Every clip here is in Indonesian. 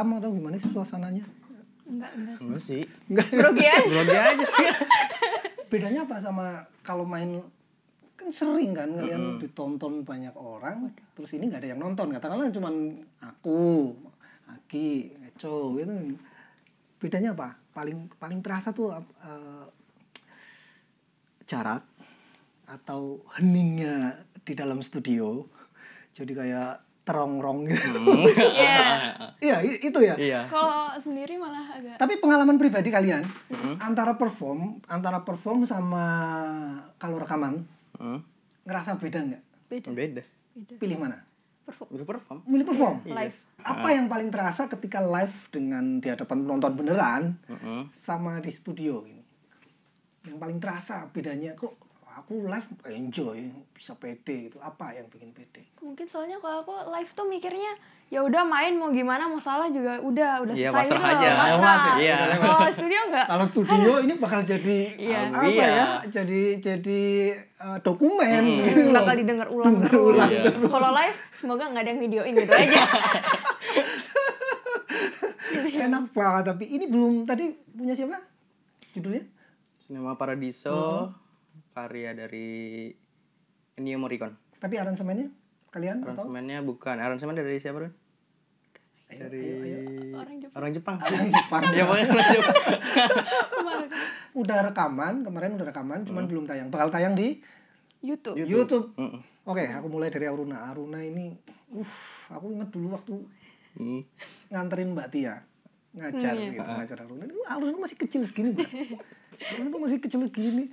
Kamu atau gimana sih suasananya? Enggak, enggak. sih. Enggak. Grogi aja. Grogi aja sih. Bedanya apa sama kalau main kan sering kan kalian mm -hmm. ditonton banyak orang, terus ini nggak ada yang nonton. Katakanlah cuma aku, Aki, Eco gitu. Bedanya apa? Paling paling terasa tuh uh, jarak atau heningnya di dalam studio. Jadi kayak terongrong gitu. Hmm. Iya. iya, itu ya. Yeah. Kalau sendiri malah agak Tapi pengalaman pribadi kalian hmm. antara perform, antara perform sama kalau rekaman, hmm. ngerasa beda nggak? Beda. Beda. Pilih mana? Perform. Pilih perform. Milih perform. Yeah, Live. Apa ah. yang paling terasa ketika live dengan di hadapan penonton beneran hmm. sama di studio gitu. Yang paling terasa bedanya kok aku live enjoy bisa pt gitu apa yang bikin pt mungkin soalnya kalau aku live tuh mikirnya ya udah main mau gimana mau salah juga udah udah ya, selesai gitu aja. lewat ya. Iya. kalau studio enggak kalau studio ini bakal jadi iya. apa ya, iya. ya jadi jadi uh, dokumen hmm. gitu bakal didengar ulang Dengar ulang iya. kalau live semoga nggak ada yang videoin gitu aja enak banget tapi ini belum tadi punya siapa judulnya Cinema Paradiso. Uh karya dari Ennio Morricone. Tapi aransemennya kalian Aransemennya atau? bukan. Aransemen dari siapa, Run? dari ayo, ayo, orang Jepang. Orang Jepang. Orang Jepang. Jepang. Jepang. udah rekaman, kemarin udah rekaman, cuman hmm. belum tayang. Bakal tayang di YouTube. YouTube. Mm -mm. Oke, okay, aku mulai dari Aruna. Aruna ini uh, aku inget dulu waktu hmm. nganterin Mbak Tia ngajar hmm, iya. gitu, ah. ngajar Aruna. Aruna masih kecil segini, Mbak. Aruna tuh masih kecil segini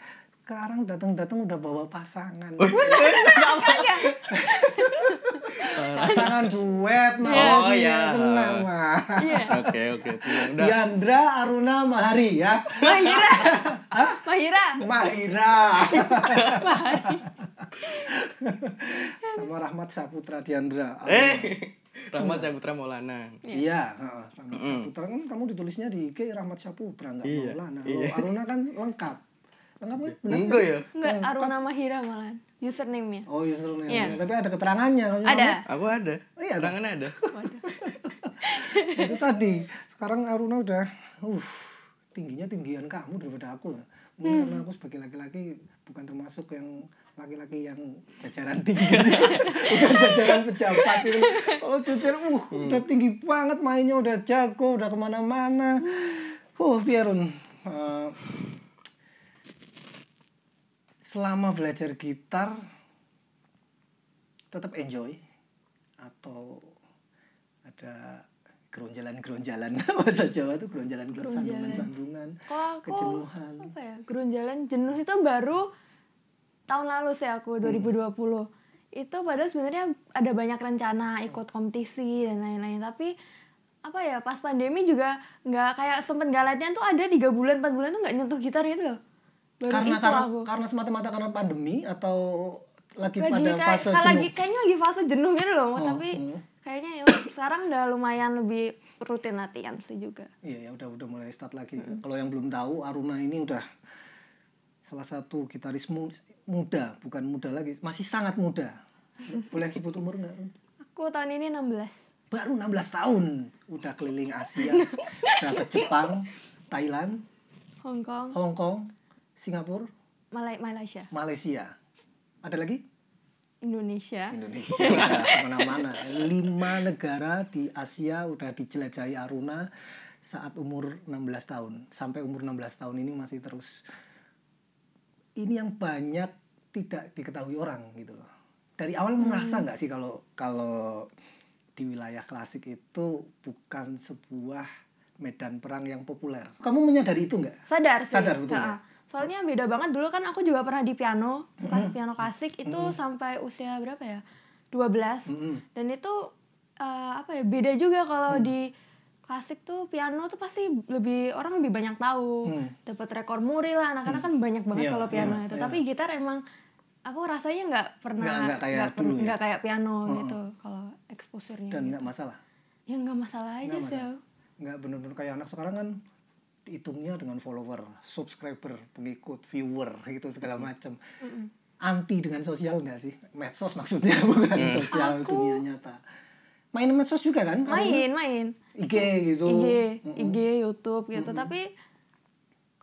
sekarang datang-datang udah bawa pasangan. Iya. pasangan duet mah oh, ya. tenang mah. Iya. Oke oke Diandra Aruna Mahari ya. Mahira. Hah? Mahira. Mahira. Sama Rahmat Saputra Diandra. Eh. Rahmat Saputra Maulana. Iya, Rahmat Saputra kan kamu ditulisnya di IG Rahmat Saputra enggak Maulana. Aruna kan lengkap. Lengkap nggak? Enggak ya? Enggak, hmm. Aruna Mahira malahan. Username-nya. Oh, username. Yeah. Tapi ada keterangannya kalau Ada. Aku ada. Oh iya, keterangannya ada. itu tadi. Sekarang Aruna udah uh tingginya tinggian kamu daripada aku. Mungkin hmm. karena aku sebagai laki-laki bukan termasuk yang laki-laki yang jajaran tinggi bukan jajaran pejabat itu kalau jajar uh hmm. udah tinggi banget mainnya udah jago udah kemana-mana hmm. uh Pierun uh, eh, selama belajar gitar tetap enjoy atau ada geronjalan-geronjalan bahasa Jawa tuh geronjalan-geronjalan sandungan-sandungan kejenuhan apa ya geronjalan jenuh itu baru tahun lalu sih aku 2020 hmm. itu padahal sebenarnya ada banyak rencana ikut kompetisi dan lain-lain tapi apa ya pas pandemi juga nggak kayak sempet galatnya tuh ada tiga bulan empat bulan tuh nggak nyentuh gitar gitu loh Baru karena karena, aku. karena semata-mata karena pandemi atau lagi, lagi pada kayak, fase jenuh? Lagi, kayaknya lagi fase jenuh gitu loh, oh, tapi hmm. kayaknya ya, sekarang udah lumayan lebih rutin latihan sih juga. Iya ya udah udah mulai start lagi. Hmm. Kalau yang belum tahu Aruna ini udah salah satu gitaris muda, bukan muda lagi, masih sangat muda. Boleh sebut umur nggak? Aku tahun ini 16. Baru 16 tahun, udah keliling Asia, udah ke Jepang, Thailand, Hong Kong. Hong Kong, Singapura, Malay Malaysia. Malaysia. Ada lagi? Indonesia. Indonesia mana-mana. Lima negara di Asia udah dijelajahi Aruna saat umur 16 tahun. Sampai umur 16 tahun ini masih terus. Ini yang banyak tidak diketahui orang gitu loh. Dari awal hmm. merasa nggak sih kalau kalau di wilayah klasik itu bukan sebuah medan perang yang populer. Kamu menyadari itu nggak? Sadar sih. Sadar betul. Nah, soalnya beda banget dulu kan aku juga pernah di piano mm piano klasik itu mm sampai usia berapa ya 12 mm dan itu uh, apa ya beda juga kalau mm. di klasik tuh piano tuh pasti lebih orang lebih banyak tahu mm. dapat rekor muri lah anak-anak kan mm. banyak banget yeah, kalau iya, piano yeah, itu yeah. tapi gitar emang aku rasanya nggak pernah nggak kayak ya? kayak piano oh, gitu kalau eksposurnya dan nggak gitu. masalah ya nggak masalah aja sih nggak bener-bener kayak anak sekarang kan hitungnya dengan follower, subscriber, pengikut, viewer gitu segala macam. Anti dengan sosial nggak sih? Medsos maksudnya bukan mm. sosial Aku... dunia nyata. Main medsos juga kan? Main, main. IG gitu. IG, mm -mm. IG, YouTube gitu. Mm -mm. Tapi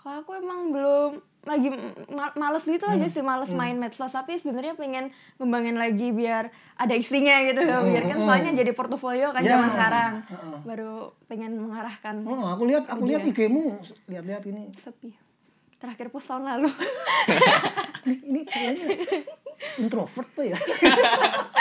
kalau aku emang belum lagi malas males gitu hmm. aja sih males hmm. main medsos tapi sebenarnya pengen ngembangin lagi biar ada istrinya gitu hmm. biar kan hmm, soalnya hmm. jadi portofolio kan yeah. sekarang uh-uh. baru pengen mengarahkan oh aku lihat aku lihat IG-mu lihat-lihat ini sepi terakhir pus tahun lalu ini, ini kayaknya introvert pak ya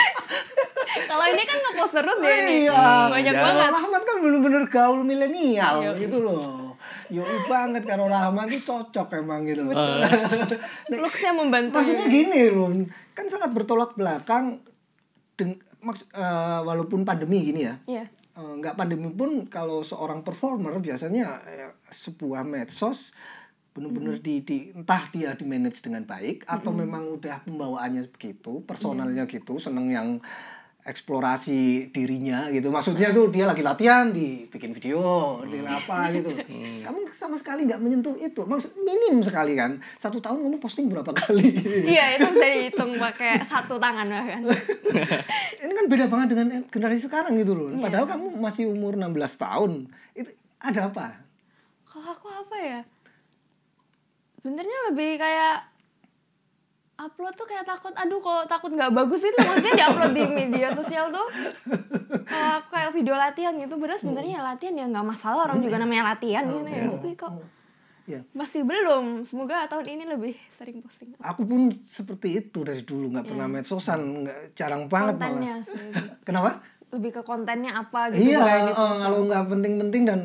kalau ini kan nggak terus ya ini iya. banyak ya. banget Ahmad kan bener-bener gaul milenial iya. gitu loh Yoi banget karo Rahma itu cocok emang gitu. Betul. nah, membantu. Maksudnya gini Run, kan sangat bertolak belakang deng, maks uh, walaupun pandemi gini ya. Iya. Yeah. nggak pandemi pun kalau seorang performer biasanya ya, sebuah medsos benar-benar mm di, di entah dia di manage dengan baik atau mm -hmm. memang udah pembawaannya begitu iya. personalnya mm gitu seneng yang eksplorasi dirinya gitu maksudnya tuh dia lagi latihan dibikin video hmm. di apa gitu hmm. kamu sama sekali nggak menyentuh itu maksud minim sekali kan satu tahun kamu posting berapa kali iya itu bisa dihitung pakai satu tangan bahkan ini kan beda banget dengan generasi sekarang gitu loh iya. padahal yeah. kamu masih umur 16 tahun itu ada apa kalau aku apa ya Benernya lebih kayak upload tuh kayak takut aduh kalau takut nggak bagus itu maksudnya diupload di media sosial tuh aku kayak video latihan gitu bener sebenarnya hmm. latihan ya nggak masalah orang hmm. juga namanya latihan oh, gitu ya tapi kok yeah. masih belum semoga tahun ini lebih sering posting aku pun seperti itu dari dulu nggak yeah. pernah iya. medsosan nggak jarang banget kontennya malah. Sih. kenapa lebih ke kontennya apa gitu iya uh, kalau nggak penting-penting dan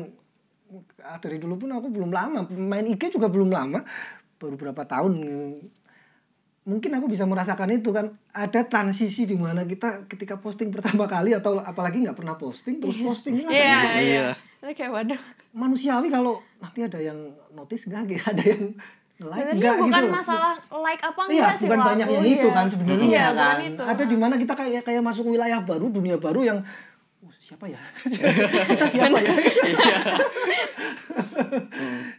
ah, dari dulu pun aku belum lama main IG juga belum lama baru berapa tahun mungkin aku bisa merasakan itu kan ada transisi di mana kita ketika posting pertama kali atau apalagi nggak pernah posting terus yeah. posting lah yeah, yeah. yeah. kayak waduh manusiawi kalau nanti ada yang notice nggak gitu, ada yang like nggak gitu bukan masalah like apa iya, enggak iya, sih bukan yang oh, itu iya. kan sebenarnya iya, kan ada di mana kita kayak kayak masuk wilayah baru dunia baru yang siapa ya kita siapa ya iya.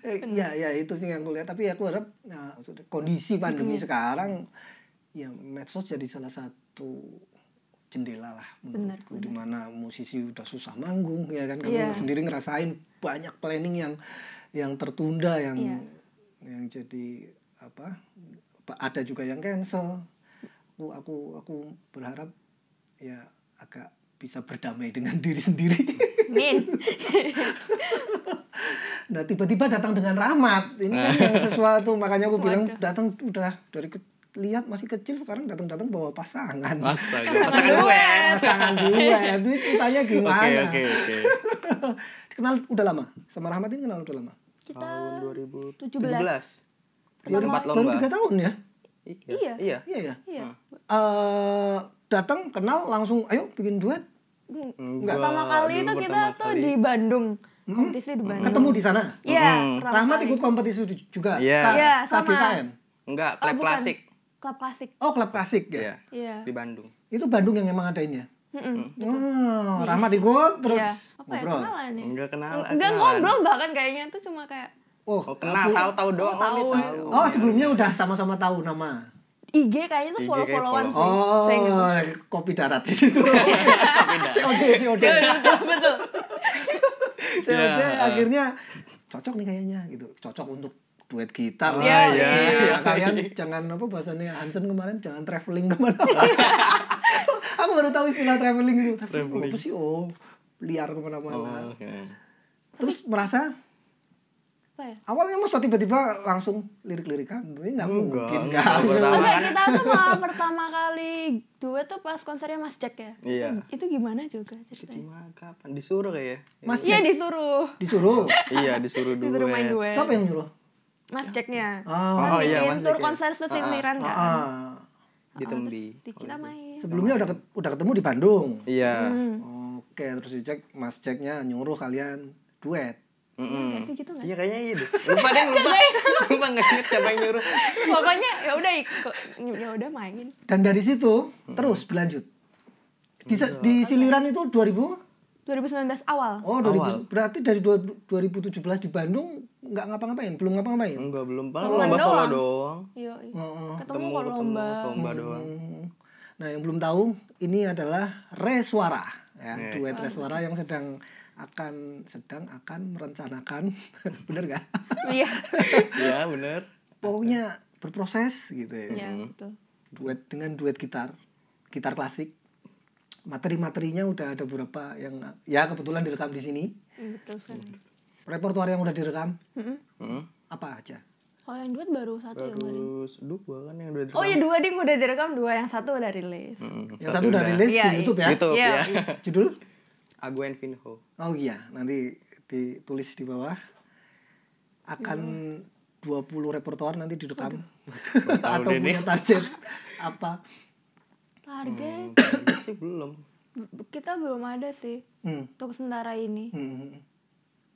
eh, hmm. ya ya itu sih yang aku tapi aku harap nah, kondisi pandemi hmm. sekarang ya medsos jadi salah satu jendela lah menurutku mana musisi udah susah manggung ya kan kamu iya. yeah. sendiri ngerasain banyak planning yang yang tertunda yang yeah. yang jadi apa ada juga yang cancel aku aku aku berharap ya agak bisa berdamai dengan diri sendiri. Min. nah tiba-tiba datang dengan rahmat ini kan eh. yang sesuatu makanya aku Waduh. bilang datang udah dari ke, lihat masih kecil sekarang datang-datang bawa pasangan. Astaga. Pasangan gue. Pasangan gue. Ini ceritanya gimana? okay, okay, Okay. kenal udah lama sama Rahmat ini kenal udah lama. Kita tahun 2017. Iya, ribu baru tiga tahun ya? Iya. Iya. Iya iya. Iya. Uh, datang kenal langsung ayo bikin duet Enggak. Pertama kali itu kita tuh di Bandung. Hmm. Kompetisi di hmm. Bandung. Ketemu di sana? Iya. Hmm. Rahmat ikut kompetisi juga. Iya. iya sama. KKN? Enggak, oh, klub klasik. Klub klasik. Oh, klub klasik ya. Iya. iya. Di Bandung. Itu Bandung yang emang adanya. Mm -mm, oh, Rahmat ikut iya. terus ya. Apa ngobrol. Ya, kenalan ya? Enggak kenal. Enggak ngobrol bahkan kayaknya tuh cuma kayak Oh, oh kenal tahu-tahu oh, doang. Tahu. Oh, sebelumnya udah sama-sama tahu nama. IG kayaknya tuh follow followan sih. Oh, saya gitu. kopi darat di situ. COD, COD. Betul. COD ya. akhirnya cocok nih kayaknya gitu. Cocok untuk duet gitar oh, lah ya. ya. Kalian jangan apa bahasannya Hansen kemarin jangan traveling kemana. Aku baru tahu istilah traveling itu. Traveling, traveling. apa sih? Oh, liar kemana-mana. Oh, okay. Terus merasa apa ya? Awalnya masa tiba-tiba langsung lirik-lirikan? Enggak mungkin kan. Oke, kita tuh malah pertama kali duet tuh pas konsernya Mas Jack ya. Iya. Itu, itu gimana juga ceritanya? Gimana kapan disuruh kayak? Mas Iya, disuruh. Disuruh. iya, disuruh duet. Disuruh main duet. Siapa yang nyuruh? Mas Jacknya. Ah. Kan oh, oh iya, Mas Jack. Tur konser sesimiran ah, ah. kan. Heeh. Di Tembi. Kita oh, main. Ya. Sebelumnya udah udah ketemu di Bandung. Iya. Hmm. Oke, terus dicek Mas Jacknya nyuruh kalian duet Mm -hmm. Iya sih gitu gak? Iya kayaknya iya deh. Lupa deh, lupa. lupa gak inget siapa yang nyuruh. Pokoknya ya udah ya udah main. Dan dari situ hmm. terus berlanjut. Di, -hmm. di siliran itu 2000 2019 awal. Oh, 2000, awal. berarti dari 2017 di Bandung nggak ngapa-ngapain, belum ngapa-ngapain. Enggak, belum paling lomba doang. solo doang. Iya, iya. Ketemu, ketemu lomba. Lomba hmm. doang. Nah, yang belum tahu ini adalah resuara ya, yeah. duet resuara yang sedang akan sedang akan merencanakan bener gak? Iya. Iya bener. Pokoknya berproses gitu ya. ya betul. Duet dengan duet gitar, gitar klasik. Materi-materinya udah ada beberapa yang ya kebetulan direkam di sini. Hmm, betul kan. Repertoar yang udah direkam. Mm -hmm. Apa aja? Kalau yang duet baru satu baru ya, kemarin. dua kan yang udah direkam. Oh iya dua ding udah direkam, dua yang satu udah rilis. Hmm, yang satu, satu udah rilis ya, di iya, iya. YouTube ya. YouTube ya. ya. Judul? Aguen Vinho oh iya nanti ditulis di bawah akan hmm. 20 repertoar nanti direkam atau punya target apa target hmm, sih belum kita belum ada sih hmm. untuk sementara ini hmm. hmm, hmm.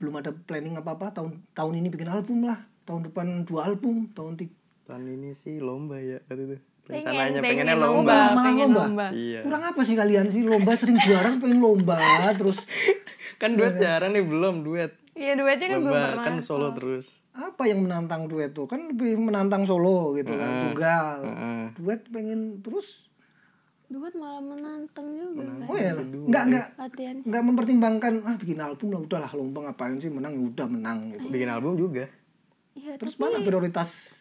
belum ada planning apa apa tahun tahun ini bikin album lah tahun depan dua album tahun tiga tahun ini sih lomba ya gitu rencananya pengen, pengen lomba, lomba. pengen lomba. lomba. Iya. Kurang apa sih kalian sih lomba sering juara pengen lomba terus. Kan duet ya. jarang nih belum duet. Iya duetnya kan lomba, belum pernah. Kan solo terus. Apa yang menantang duet tuh? Kan lebih menantang solo gitu uh, kan, tunggal. Uh, duet pengen terus Duet malah menantang juga kan. menantang. kan. Oh iya enggak enggak Enggak mempertimbangkan ah bikin album lah udahlah lomba ngapain sih menang ya udah menang gitu. Bikin album juga. Ya, Terus tapi... mana prioritas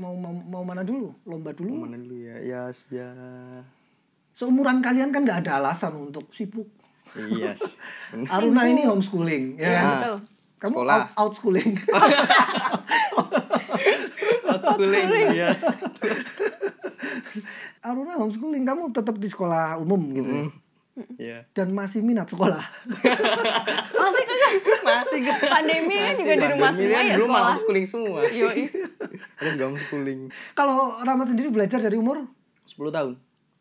mau mau, mau mana dulu? Lomba dulu? Mau mana dulu ya? Ya ya. Seumuran kalian kan nggak ada alasan untuk sibuk. Yes. Iya Aruna ini homeschooling, ya. ya. Kamu out out, outschooling. outschooling, ya. Aruna homeschooling, kamu tetap di sekolah umum gitu. Mm. Iya. Dan masih minat sekolah. masih kan? Masih kan? Pandemi masih, juga di rumah kan semua ya rumah sekolah. schooling semua. Iya. Ada nggak schooling? Kalau Rahmat sendiri belajar dari umur? 10 tahun.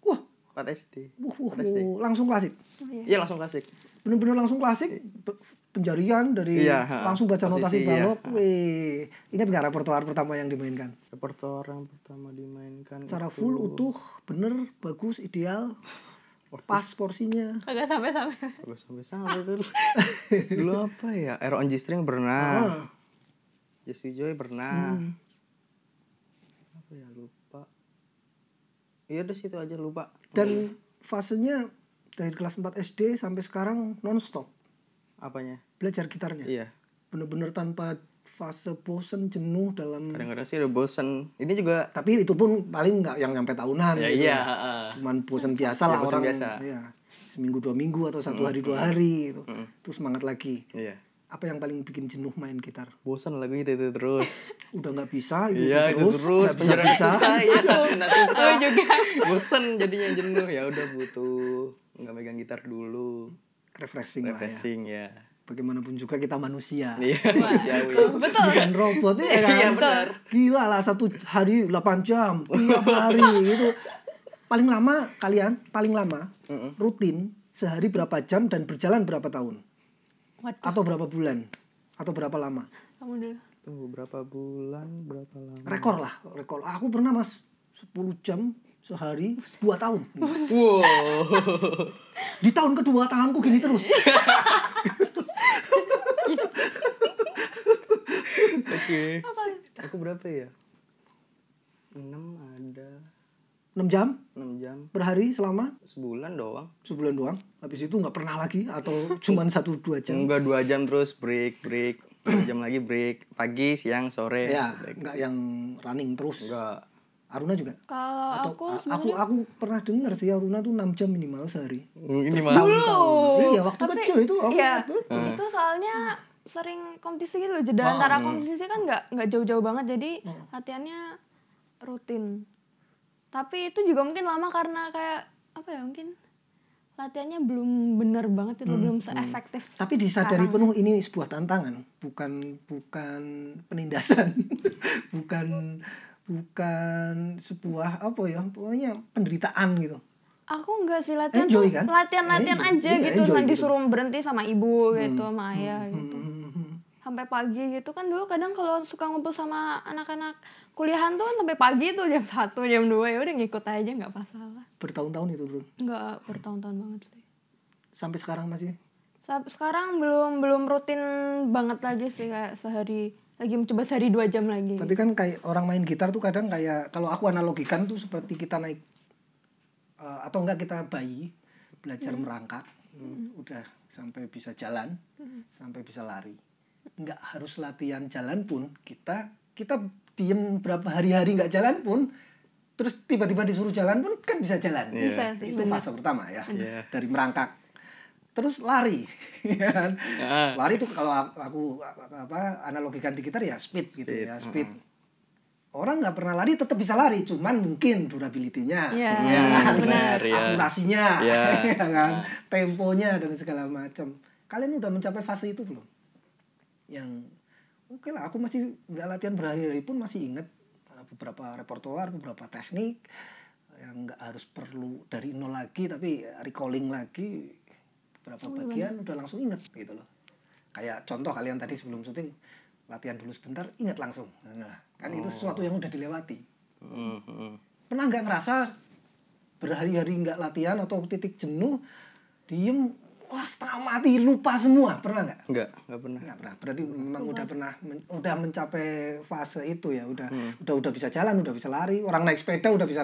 Wah. 4 SD. Wah, uh uh Langsung klasik. Oh, iya. iya langsung klasik. benar-benar langsung klasik. Iya. Penjarian dari iya, langsung baca notasi iya, balok. Iya. Wih, ingat nggak repertoar pertama yang dimainkan? Repertoar yang pertama dimainkan. Cara itu... full utuh, bener, bagus, ideal pas porsinya agak sampai sampai agak sampai sampai dulu dulu apa ya Air on G-string pernah ah. Jesse Joy pernah hmm. apa ya lupa iya udah situ aja lupa dan fasenya dari kelas 4 SD sampai sekarang nonstop apanya belajar gitarnya iya bener-bener tanpa fase bosen jenuh dalam kadang-kadang sih udah bosen ini juga tapi itu pun paling nggak yang nyampe tahunan ya, gitu. iya uh, cuman bosen biasa iya, lah orang biasa. Ya, seminggu dua minggu atau satu hmm, hari dua hmm. hari gitu. hmm. itu mm. terus semangat lagi iya. apa yang paling bikin jenuh main gitar bosan lagi itu, itu terus udah nggak bisa gitu, iya, itu terus nggak bisa bisa ya, susah. juga bosan jadinya jenuh ya udah butuh nggak megang gitar dulu refreshing, refreshing lah ya, ya bagaimanapun juga kita manusia. Iya, Betul. Bukan robot ya iya, kan. Iya, benar. Gila lah satu hari 8 jam, tiap hari gitu. Paling lama kalian, paling lama rutin sehari berapa jam dan berjalan berapa tahun? Waduh. Atau berapa bulan? Atau berapa lama? Kamu dulu. Tunggu berapa bulan, berapa lama? Rekor lah, rekor. Aku pernah Mas 10 jam sehari dua tahun. Wow. Di tahun kedua tanganku gini terus. Oke. Okay. Aku berapa ya? 6 ada 6 jam? 6 jam. Per hari selama? Sebulan doang. Sebulan doang. Habis itu nggak pernah lagi atau cuman 1 2 jam? Enggak, 2 jam terus break, break. 2 jam lagi break. Pagi, siang, sore. Iya, enggak yang running terus. Enggak. Aruna juga? Kalau Atau, aku sebenernya... aku, aku pernah dengar sih Aruna tuh 6 jam minimal sehari. Minimal. Dulu. Iya, waktu Tapi, kecil itu aku. Iya, itu hmm. soalnya hmm sering kompetisi gitu loh jeda oh, antara hmm. kompetisi kan nggak nggak jauh-jauh banget jadi hmm. latihannya rutin tapi itu juga mungkin lama karena kayak apa ya mungkin latihannya belum bener banget itu hmm. belum hmm. seefektif hmm. tapi disadari sekarang. penuh ini sebuah tantangan bukan bukan penindasan bukan bukan sebuah apa ya pokoknya penderitaan gitu aku nggak sih latihan enjoy, tuh kan? latihan latihan aja iya, gitu enjoy, nah, disuruh gitu. berhenti sama ibu hmm, gitu hmm. sama ayah hmm. gitu hmm, hmm sampai pagi gitu kan dulu kadang kalau suka ngumpul sama anak-anak kuliahan tuh kan sampai pagi tuh jam satu jam dua ya udah ngikut aja nggak masalah bertahun-tahun itu belum nggak bertahun-tahun banget sih sampai sekarang masih sekarang belum belum rutin banget lagi sih kayak sehari lagi mencoba sehari dua jam lagi tapi kan kayak orang main gitar tuh kadang kayak kalau aku analogikan tuh seperti kita naik uh, atau enggak kita bayi belajar hmm. merangkak hmm, hmm. udah sampai bisa jalan hmm. sampai bisa lari nggak harus latihan jalan pun kita kita diem berapa hari-hari nggak jalan pun terus tiba-tiba disuruh jalan pun kan bisa jalan yeah. itu fase pertama ya yeah. dari merangkak terus lari ya kan? ah. lari itu kalau aku apa analogikan di gitar ya speed gitu ya speed mm -hmm orang nggak pernah lari tetap bisa lari cuman mungkin durability-nya yeah, iya, iya. iya. ya, kan? akurasinya ya. Yeah. kan temponya dan segala macam kalian udah mencapai fase itu belum yang oke okay lah aku masih nggak latihan berhari-hari pun masih inget eh, beberapa repertoar beberapa teknik yang nggak harus perlu dari nol lagi tapi recalling lagi beberapa oh, bagian bener. udah langsung inget gitu loh kayak contoh kalian tadi sebelum syuting latihan dulu sebentar inget langsung nah kan oh. itu sesuatu yang udah dilewati uh, pernah nggak ngerasa berhari-hari nggak latihan atau titik jenuh diem wah setengah mati lupa semua pernah nggak? Nggak, nggak pernah. Nggak pernah. Berarti memang udah pernah men, udah mencapai fase itu ya, udah hmm. udah udah bisa jalan, udah bisa lari, orang naik sepeda udah bisa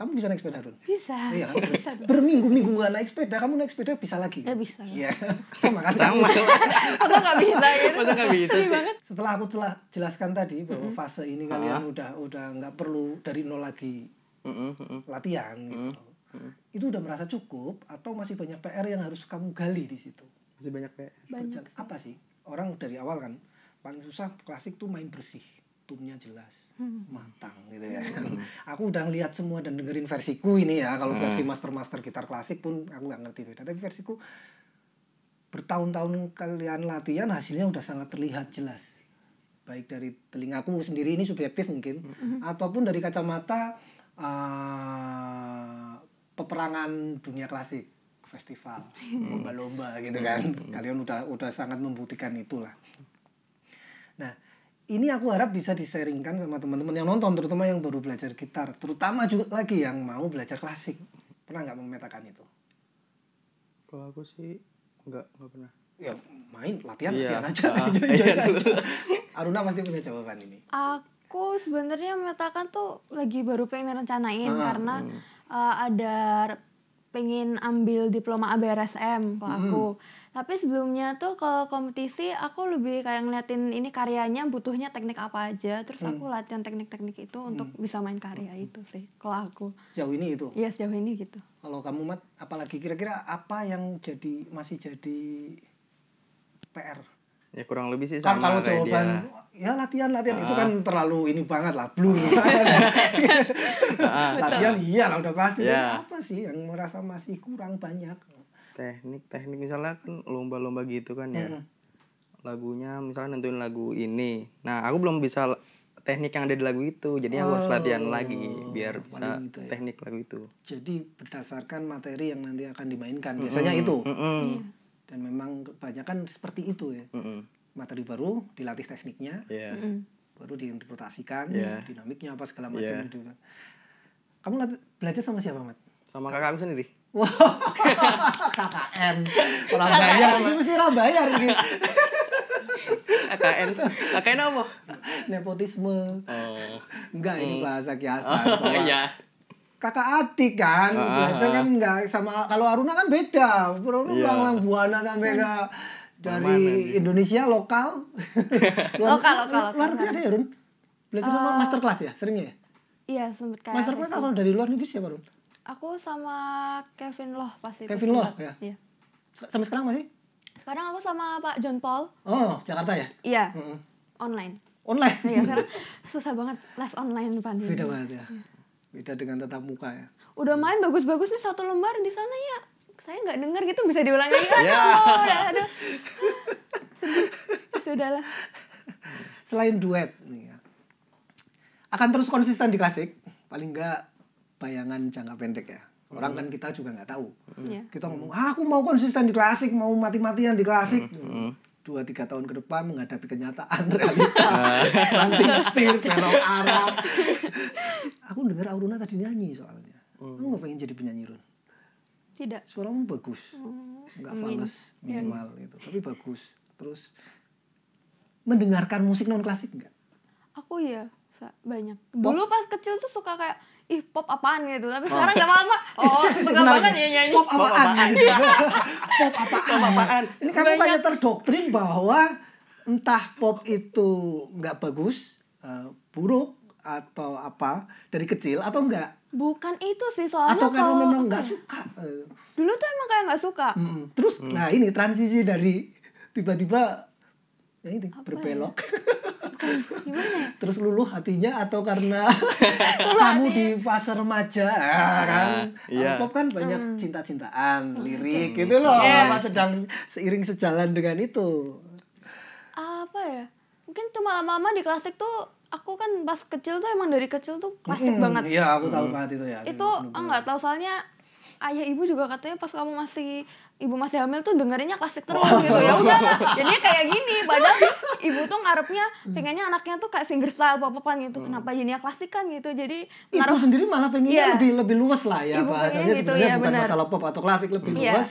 kamu bisa naik sepeda dulu? Bisa. Iya. Kan? Bisa. Berminggu-minggu gak naik sepeda, kamu naik sepeda bisa lagi. Ya bisa. Ya Sama kan? Sama. Masa nggak bisa ya? Masa nggak bisa sih? Setelah aku telah jelaskan tadi bahwa hmm. fase ini kalian uh ah. -huh. udah udah nggak perlu dari nol lagi mm -hmm. latihan gitu. Mm -hmm hmm. itu udah merasa cukup atau masih banyak PR yang harus kamu gali di situ masih banyak PR banyak apa sih orang dari awal kan paling susah klasik tuh main bersih tumnya jelas hmm. matang gitu ya hmm. aku udah ngeliat semua dan dengerin versiku ini ya kalau hmm. versi master master gitar klasik pun aku nggak ngerti beda tapi versiku bertahun-tahun kalian latihan hasilnya udah sangat terlihat jelas baik dari telingaku sendiri ini subjektif mungkin hmm. ataupun dari kacamata uh, peperangan dunia klasik festival hmm. lomba-lomba gitu hmm. kan hmm. kalian udah udah sangat membuktikan itulah nah ini aku harap bisa diseringkan sama teman-teman yang nonton terutama yang baru belajar gitar terutama juga lagi yang mau belajar klasik pernah nggak memetakan itu kalau aku sih nggak nggak pernah ya main latihan iya. latihan aja, uh, enjoy, iya. aja. Aruna pasti punya jawaban ini aku sebenarnya memetakan tuh lagi baru pengen rencanain ah, karena hmm uh, ada pengen ambil diploma ABRSM kalau mm-hmm. aku. Tapi sebelumnya tuh kalau kompetisi aku lebih kayak ngeliatin ini karyanya butuhnya teknik apa aja. Terus aku mm. latihan teknik-teknik itu untuk mm. bisa main karya hmm. itu sih kalau aku. Sejauh ini itu? Iya sejauh ini gitu. Kalau kamu Mat, apalagi kira-kira apa yang jadi masih jadi PR ya kurang lebih sih kan sama kan kalau jawaban dia. ya latihan latihan ah. itu kan terlalu ini banget lah blur ah. ah. latihan iya lah udah pasti yeah. apa sih yang merasa masih kurang banyak teknik teknik misalnya kan lomba-lomba gitu kan ya hmm. lagunya misalnya nentuin lagu ini nah aku belum bisa teknik yang ada di lagu itu jadi oh. aku harus latihan lagi oh, biar bisa gitu ya. teknik lagu itu jadi berdasarkan materi yang nanti akan dimainkan biasanya mm -hmm. itu mm -hmm. Yeah dan memang kebanyakan seperti itu ya mm -hmm. materi baru dilatih tekniknya yeah. mm -hmm. baru diinterpretasikan yeah. dinamiknya apa segala macam yeah. gitu kan. kamu belajar sama siapa mat sama kakakmu sendiri Wow, KKN orang bayar, ini mesti orang bayar ini. KKN, KKN apa? Nepotisme. Oh. Enggak, ini hmm. bahasa kiasan. Oh, iya kakak adik kan ah. belajar ah, kan ah. nggak sama kalau Aruna kan beda Aruna yeah. pulang buana sampai ke dari Indonesia lokal luar, lokal lokal luar negeri ada ya Run belajar uh, eh, master class ya seringnya ya iya sempet kayak master class gitu. kalau dari luar negeri siapa Run aku sama Kevin Loh pasti Kevin Loh ya iya. sampai sekarang masih sekarang aku sama Pak John Paul oh Jakarta ya iya online online iya sekarang susah banget les online pandemi beda banget ya iya beda dengan tatap muka ya udah main bagus-bagus nih satu lembar di sana ya saya nggak dengar gitu bisa diulangi. lagi ya. aduh, aduh. sudahlah selain duet nih ya. akan terus konsisten di klasik paling nggak bayangan jangka pendek ya orang kan hmm. kita juga nggak tahu mm. kita ngomong ah, aku mau konsisten di klasik mau mati-matian di klasik mm dua tiga tahun ke depan menghadapi kenyataan realita ranting setir belok arah aku dengar Auruna tadi nyanyi soalnya hmm. aku pengen jadi penyanyi Run tidak suaramu bagus hmm. nggak fals iya. minimal yeah. gitu tapi bagus terus mendengarkan musik non klasik nggak aku ya banyak dulu pas kecil tuh suka kayak ih pop apaan gitu tapi oh. sekarang lama lama oh suka banget ya nyanyi pop apaan pop apaan, gitu. pop apaan. Pop apaan. ini kamu kayak terdoktrin bahwa entah pop itu nggak bagus uh, buruk atau apa dari kecil atau enggak bukan itu sih soalnya atau karena kalau, memang nggak suka uh, dulu tuh emang kayak nggak suka mm -mm. terus mm. nah ini transisi dari tiba-tiba ya ini Apa berbelok ya? Gimana ya? terus luluh hatinya atau karena kamu di fase remaja ya, kan yeah. pop kan banyak hmm. cinta-cintaan hmm. lirik hmm. gitu loh yeah. sedang seiring sejalan dengan itu apa ya mungkin cuma lama-lama di klasik tuh aku kan pas kecil tuh emang dari kecil tuh klasik hmm, banget iya aku tahu hmm. banget itu ya itu nggak tahu soalnya ayah ibu juga katanya pas kamu masih ibu masih hamil tuh dengerinnya klasik terus oh. gitu ya udah jadinya kayak gini padahal ibu tuh ngarepnya pengennya anaknya tuh kayak fingerstyle papapan gitu hmm. kenapa jadinya klasik kan gitu jadi ibu ngarep, sendiri malah pengennya yeah. lebih lebih luas lah ya ibu bahasanya gitu, sebenarnya ya, bukan bener. masalah pop atau klasik lebih yeah. luas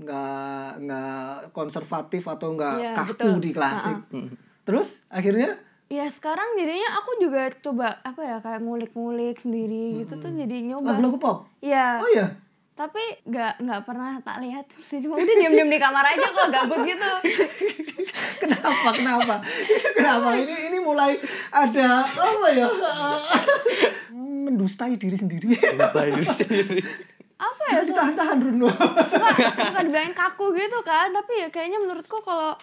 nggak nggak konservatif atau nggak yeah, kaku betul. di klasik uh huh hmm. terus akhirnya ya sekarang jadinya aku juga coba apa ya kayak ngulik-ngulik sendiri gitu tuh hmm. jadi nyoba lagu-lagu pop ya oh iya tapi nggak nggak pernah tak lihat sih cuma udah diam diam di kamar aja kalau gabut gitu kenapa kenapa kenapa ini ini mulai ada apa ya mendustai diri sendiri mendustai diri sendiri apa ya Jangan tahan tahan Runo. suka dibilangin kaku gitu kan tapi ya kayaknya menurutku kalau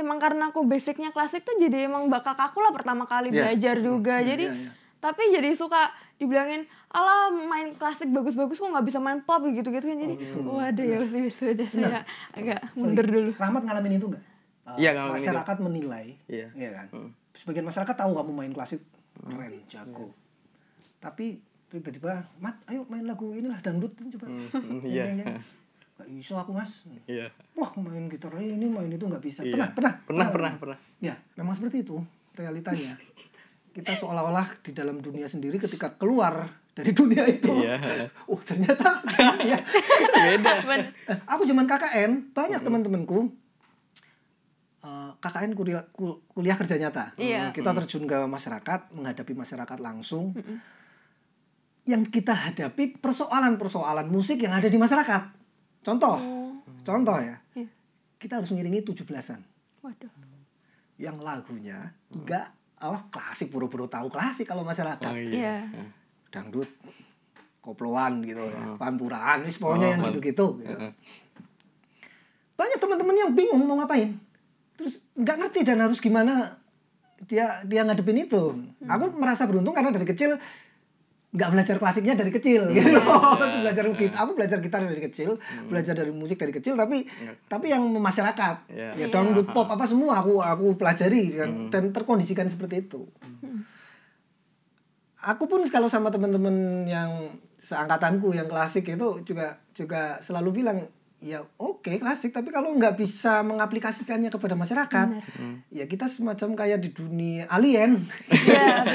emang karena aku basicnya klasik tuh jadi emang bakal kaku lah pertama kali yeah. belajar juga yeah, hmm. jadi yeah, yeah. Iya. tapi jadi suka dibilangin ala main klasik bagus-bagus kok nggak bisa main pop gitu-gitu kan jadi oh, gitu. waduh ya lebih nah, sudah saya agak mundur dulu Rahmat ngalamin itu nggak uh, ya, ngalamin masyarakat itu. menilai iya ya kan hmm. sebagian masyarakat tahu kamu main klasik hmm. keren jago hmm. tapi tiba-tiba mat ayo main lagu inilah dangdut coba hmm, hmm iya gak iso aku mas iya wah main gitar ini main itu nggak bisa iya. pernah, pernah pernah pernah pernah pernah ya memang seperti itu realitanya kita seolah-olah di dalam dunia sendiri ketika keluar dari dunia itu. Iya. Oh ternyata ya. beda. Aku zaman KKN banyak teman-temanku uh, eh, KKN kuliah, kuliah kerja nyata. Iya. Mm, kita terjun ke masyarakat menghadapi masyarakat langsung. Yang kita hadapi persoalan-persoalan musik yang ada di masyarakat. Contoh, oh. contoh ya. Iya. Kita harus ngiringi tujuh belasan. Waduh. Yang lagunya enggak oh. klasik buru-buru tahu klasik kalau masyarakat. Oh, iya. iya dangdut koploan gitu ya, hmm. panturaan wis pokoknya oh, yang gitu-gitu gitu. Banyak teman-teman yang bingung mau ngapain. Terus nggak ngerti dan harus gimana dia dia ngadepin itu. Hmm. Aku merasa beruntung karena dari kecil nggak belajar klasiknya dari kecil hmm. gitu. Yeah. Iya, belajar iya. gitar, aku belajar gitar dari kecil, hmm. belajar dari musik dari kecil tapi iya. tapi yang masyarakat. Yeah. Ya dangdut pop apa semua aku aku pelajari dan, hmm. dan terkondisikan seperti itu. Hmm aku pun kalau sama teman-teman yang seangkatanku yang klasik itu juga juga selalu bilang ya oke okay, klasik tapi kalau nggak bisa mengaplikasikannya kepada masyarakat benar. Hmm. ya kita semacam kayak di dunia alien ya,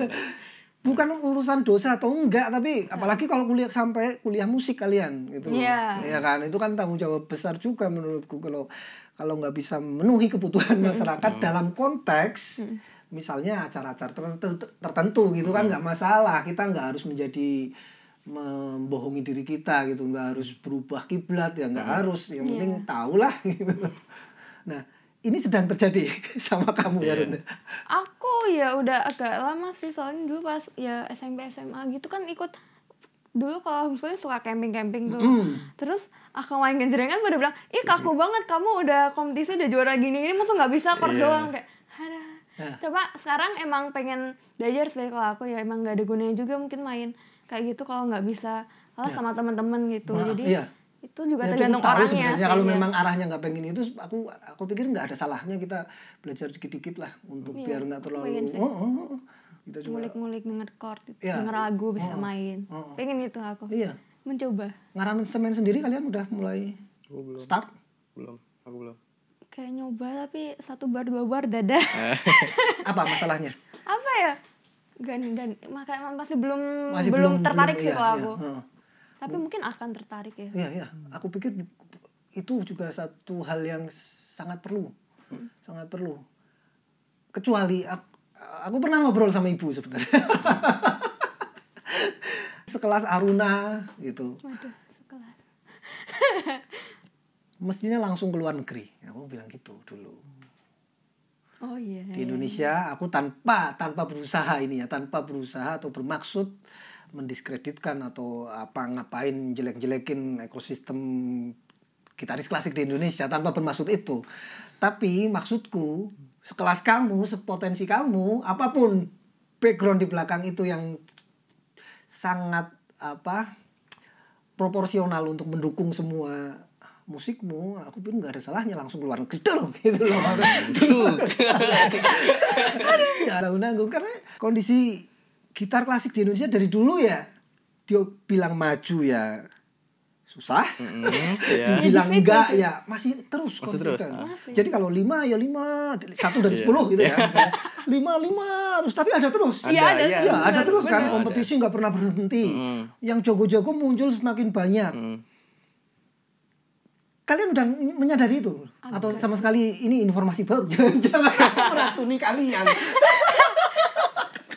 bukan hmm. urusan dosa atau enggak tapi iya. apalagi kalau kuliah sampai kuliah musik kalian gitu ya, ya kan itu kan tanggung jawab besar juga menurutku kalau kalau nggak bisa memenuhi kebutuhan hmm. masyarakat dalam konteks hmm misalnya acara-acara tertentu gitu kan hmm. nggak masalah kita nggak harus menjadi membohongi diri kita gitu nggak harus berubah kiblat ya nggak hmm. harus yang iya. penting tau tahulah gitu hmm. nah ini sedang terjadi sama kamu ya Runda. Aku ya udah agak lama sih soalnya dulu pas ya SMP SMA gitu kan ikut dulu kalau misalnya suka camping-camping tuh. Terus aku main genjerengan pada bilang, "Ih kaku banget kamu udah kompetisi udah juara gini ini masa nggak bisa kor iya. doang." kayak coba sekarang emang pengen belajar sih kalau aku ya emang nggak ada gunanya juga mungkin main kayak gitu kalau nggak bisa kalau ya. sama teman-teman gitu nah, jadi iya. itu juga ya, tergantung tahu orangnya sebenarnya kalau ya. memang arahnya nggak pengen itu aku aku pikir nggak ada salahnya kita belajar sedikit dikit lah untuk ya, biar nggak terlalu oh, oh, oh. kita denger chord ya, denger lagu bisa oh, oh, main oh, oh. pengen itu aku iya mencoba ngaran semen sendiri kalian udah mulai belum. start belum aku belum kayak nyoba tapi satu bar dua bar dada apa masalahnya apa ya gan gan makanya masih belum masih belum, belum tertarik belum, sih iya, kalau iya, aku iya. tapi hmm. mungkin akan tertarik ya iya iya aku pikir itu juga satu hal yang sangat perlu hmm. sangat perlu kecuali aku, aku pernah ngobrol sama ibu sebenarnya sekelas Aruna gitu Waduh, sekelas mestinya langsung ke luar negeri aku bilang gitu dulu oh iya di Indonesia aku tanpa tanpa berusaha ini ya tanpa berusaha atau bermaksud mendiskreditkan atau apa ngapain jelek-jelekin ekosistem gitaris klasik di Indonesia tanpa bermaksud itu. Tapi maksudku sekelas kamu, sepotensi kamu, apapun background di belakang itu yang sangat apa proporsional untuk mendukung semua musikmu aku pun nggak ada salahnya langsung keluar gitu loh gitu loh cara menanggung karena kondisi gitar klasik di Indonesia dari dulu ya dia bilang maju ya susah mm -hmm, yeah. dibilang ya, enggak ya masih terus masih konsisten terus. jadi kalau lima ya lima satu dari iya. sepuluh gitu ya iya. lima lima terus tapi ada terus ada, ya, ada, ya, ada terus kan kompetisi nggak pernah berhenti mm. yang jago-jago muncul semakin banyak mm kalian udah menyadari itu okay. atau sama sekali ini informasi baru jangan jangan meracuni kalian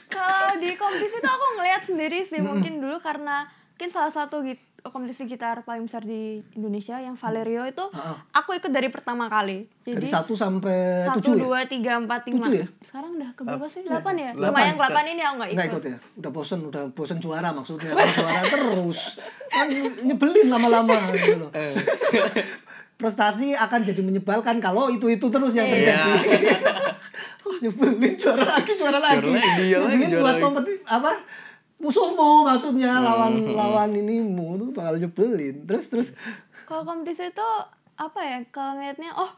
kalau di kompetisi tuh aku ngeliat sendiri sih mungkin dulu karena mungkin salah satu gitu kompetisi gitar paling besar di Indonesia yang Valerio itu uh-huh. aku ikut dari pertama kali. Jadi satu sampai tujuh. Satu ya? dua tiga empat lima. Ya? Sekarang udah keberapa ah, sih? Ya. Delapan ya. yang delapan ini aku nggak ikut. Nggak ikut ya. Udah bosen, udah bosen juara maksudnya. juara terus kan nyebelin lama-lama gitu loh. Eh. Prestasi akan jadi menyebalkan kalau itu itu terus yang iya. terjadi. Yeah. oh, nyebelin juara lagi juara lagi. ini lagi, juara lagi. buat kompetisi apa? musuhmu maksudnya hmm, lawan hmm, hmm. lawan inimu tuh bakal jebelin terus terus kalau kompetisi itu apa ya kalau ngelihatnya, oh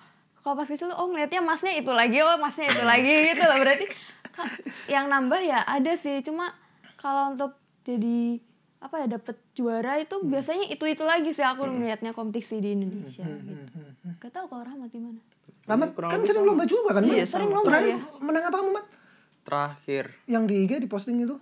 kalau pas kecil tuh oh ngelihatnya masnya itu lagi oh masnya itu lagi gitu loh berarti yang nambah ya ada sih cuma kalau untuk jadi apa ya dapat juara itu hmm. biasanya itu itu lagi sih aku hmm. kompetisi di Indonesia hmm. hmm gitu gak tau kalau Rahmat gimana Rahmat kan sering lomba juga kan iya, sering lomba ya. menang apa kamu Mat terakhir yang di IG di posting itu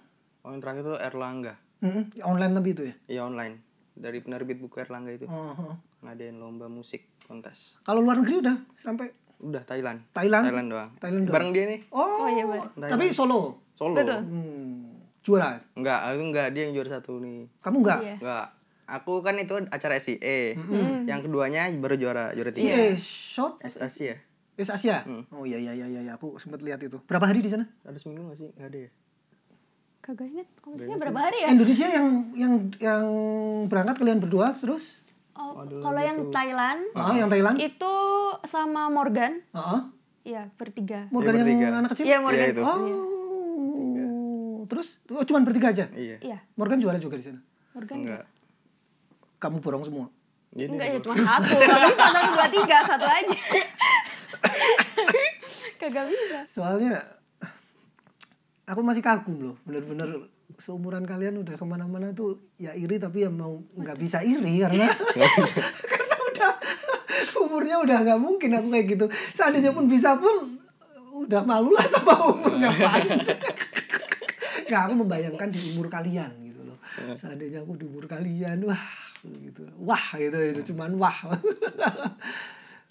Oh yang terakhir itu Erlangga. Hmm, online lebih itu ya? Iya online. Dari penerbit buku Erlangga itu. Uh oh, -huh. Oh. Ngadain lomba musik kontes. Kalau luar negeri udah sampai? Udah Thailand. Thailand. Thailand doang. Thailand doang. Bareng dia nih. Oh, oh iya bang. Tapi solo. Solo. Betul. Hmm. Juara? Enggak, aku enggak. Dia yang juara satu nih. Kamu enggak? Iya. Enggak. Aku kan itu acara SIE. Mm -hmm. Yang keduanya baru juara juara tiga. SIE shot? SIE ya. Yes Asia. Hmm. Oh iya, iya iya iya iya aku sempet lihat itu. Berapa hari di sana? Ada seminggu gak sih? Enggak ada ya. Kagak inget kompetisinya berapa hari ya? Indonesia yang yang yang berangkat kalian berdua terus? Oh, kalau yang gitu. Thailand, ah, yang Thailand itu sama Morgan. Ah? ah. Iya, bertiga. Morgan yang anak kecil? Iya, Morgan. Iya, oh. Iya. Terus oh, cuma bertiga aja? Iya. iya. Morgan juara juga di sana. Morgan enggak. Kamu borong semua. enggak ya cuma satu. Tapi satu dua tiga satu aja. Kagak bisa. Soalnya aku masih kagum loh bener-bener seumuran kalian udah kemana-mana tuh ya iri tapi ya mau nggak bisa iri karena iya, karena udah umurnya udah nggak mungkin aku kayak gitu seandainya pun bisa pun udah malu lah sama umur iya. ngapain nggak aku membayangkan di umur kalian gitu loh iya. seandainya aku di umur kalian wah gitu wah gitu, gitu. cuman wah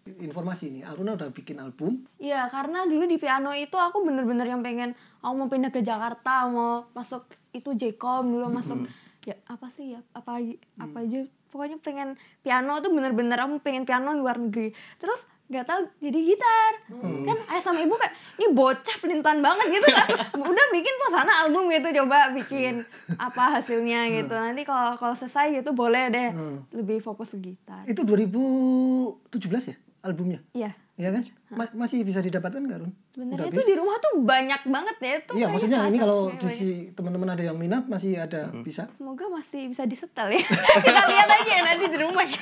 informasi nih Aruna udah bikin album iya karena dulu di piano itu aku bener-bener yang pengen aku mau pindah ke Jakarta mau masuk itu JCOM dulu mm -hmm. masuk ya apa sih ya apa lagi apa mm. aja pokoknya pengen piano tuh bener-bener aku pengen piano luar negeri terus nggak tahu jadi gitar hmm. kan ayah eh, sama ibu kan, ini bocah pelintan banget gitu kan udah bikin tuh sana album gitu coba bikin iya. apa hasilnya gitu mm. nanti kalau kalau selesai gitu boleh deh hmm. lebih fokus ke gitar itu 2017 ya albumnya. Iya. Iya kan? Ma masih bisa didapatkan gak Run? Sebenarnya itu di rumah tuh banyak banget ya itu. Iya, maksudnya ini kalau di si teman-teman ada yang minat masih ada hmm. bisa. Semoga masih bisa disetel ya. Kita lihat aja ya nanti di rumah. Ya.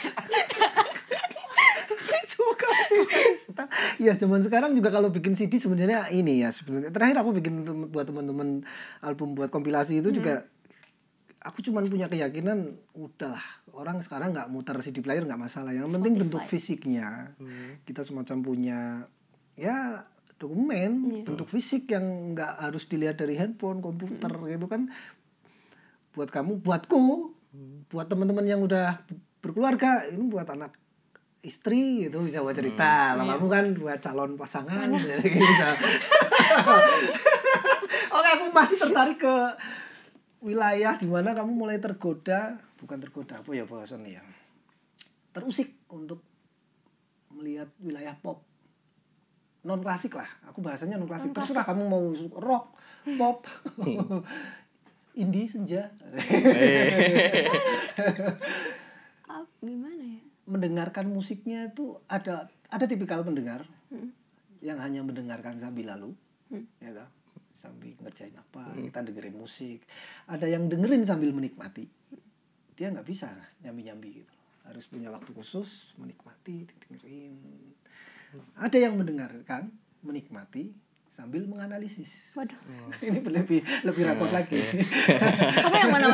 Semoga masih bisa disetel. Iya, cuman sekarang juga kalau bikin CD sebenarnya ini ya sebenarnya. Terakhir aku bikin buat teman-teman album buat kompilasi itu hmm. juga aku cuman punya keyakinan udahlah orang sekarang nggak muter CD player nggak masalah yang penting Spotify. bentuk fisiknya hmm. kita semacam punya ya dokumen yeah. bentuk fisik yang nggak harus dilihat dari handphone komputer hmm. gitu kan buat kamu buatku hmm. buat teman-teman yang udah berkeluarga ini buat anak istri itu bisa buat cerita hmm. kalau yeah. kamu kan buat calon pasangan gitu, bisa oke aku masih tertarik ke wilayah dimana kamu mulai tergoda bukan tergoda apa ya bahasanya ya terusik untuk melihat wilayah pop non klasik lah aku bahasanya non klasik terserah kamu mau rock pop indie senja eh, gimana ya mendengarkan musiknya itu ada ada tipikal pendengar hmm. yang hanya mendengarkan sambil lalu hmm. ya kan? sambil ngerjain apa hmm. kita dengerin musik ada yang dengerin sambil menikmati dia nggak bisa nyambi-nyambi gitu harus punya waktu khusus menikmati dengerin ada yang mendengarkan menikmati sambil menganalisis Waduh. ini lebih lebih repot hmm, lagi apa yang mana